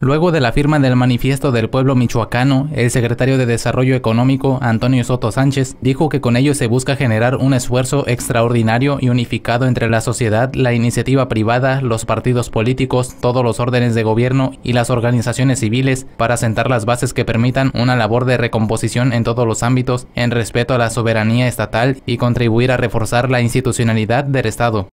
Luego de la firma del Manifiesto del Pueblo Michoacano, el secretario de Desarrollo Económico, Antonio Soto Sánchez, dijo que con ello se busca generar un esfuerzo extraordinario y unificado entre la sociedad, la iniciativa privada, los partidos políticos, todos los órdenes de gobierno y las organizaciones civiles para sentar las bases que permitan una labor de recomposición en todos los ámbitos en respeto a la soberanía estatal y contribuir a reforzar la institucionalidad del Estado.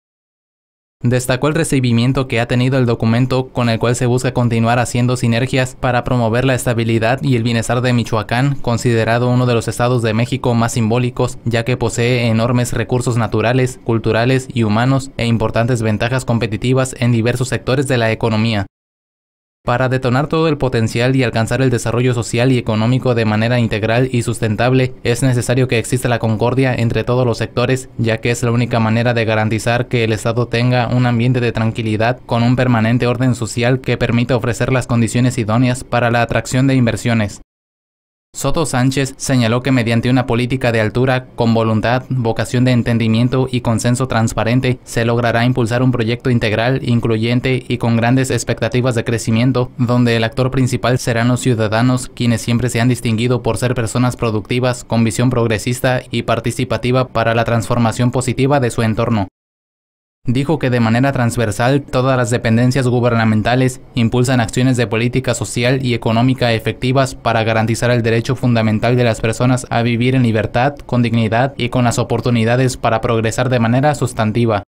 Destacó el recibimiento que ha tenido el documento con el cual se busca continuar haciendo sinergias para promover la estabilidad y el bienestar de Michoacán, considerado uno de los estados de México más simbólicos, ya que posee enormes recursos naturales, culturales y humanos e importantes ventajas competitivas en diversos sectores de la economía. Para detonar todo el potencial y alcanzar el desarrollo social y económico de manera integral y sustentable, es necesario que exista la concordia entre todos los sectores, ya que es la única manera de garantizar que el Estado tenga un ambiente de tranquilidad con un permanente orden social que permita ofrecer las condiciones idóneas para la atracción de inversiones. Soto Sánchez señaló que mediante una política de altura, con voluntad, vocación de entendimiento y consenso transparente, se logrará impulsar un proyecto integral, incluyente y con grandes expectativas de crecimiento, donde el actor principal serán los ciudadanos, quienes siempre se han distinguido por ser personas productivas, con visión progresista y participativa para la transformación positiva de su entorno. Dijo que de manera transversal todas las dependencias gubernamentales impulsan acciones de política social y económica efectivas para garantizar el derecho fundamental de las personas a vivir en libertad, con dignidad y con las oportunidades para progresar de manera sustantiva.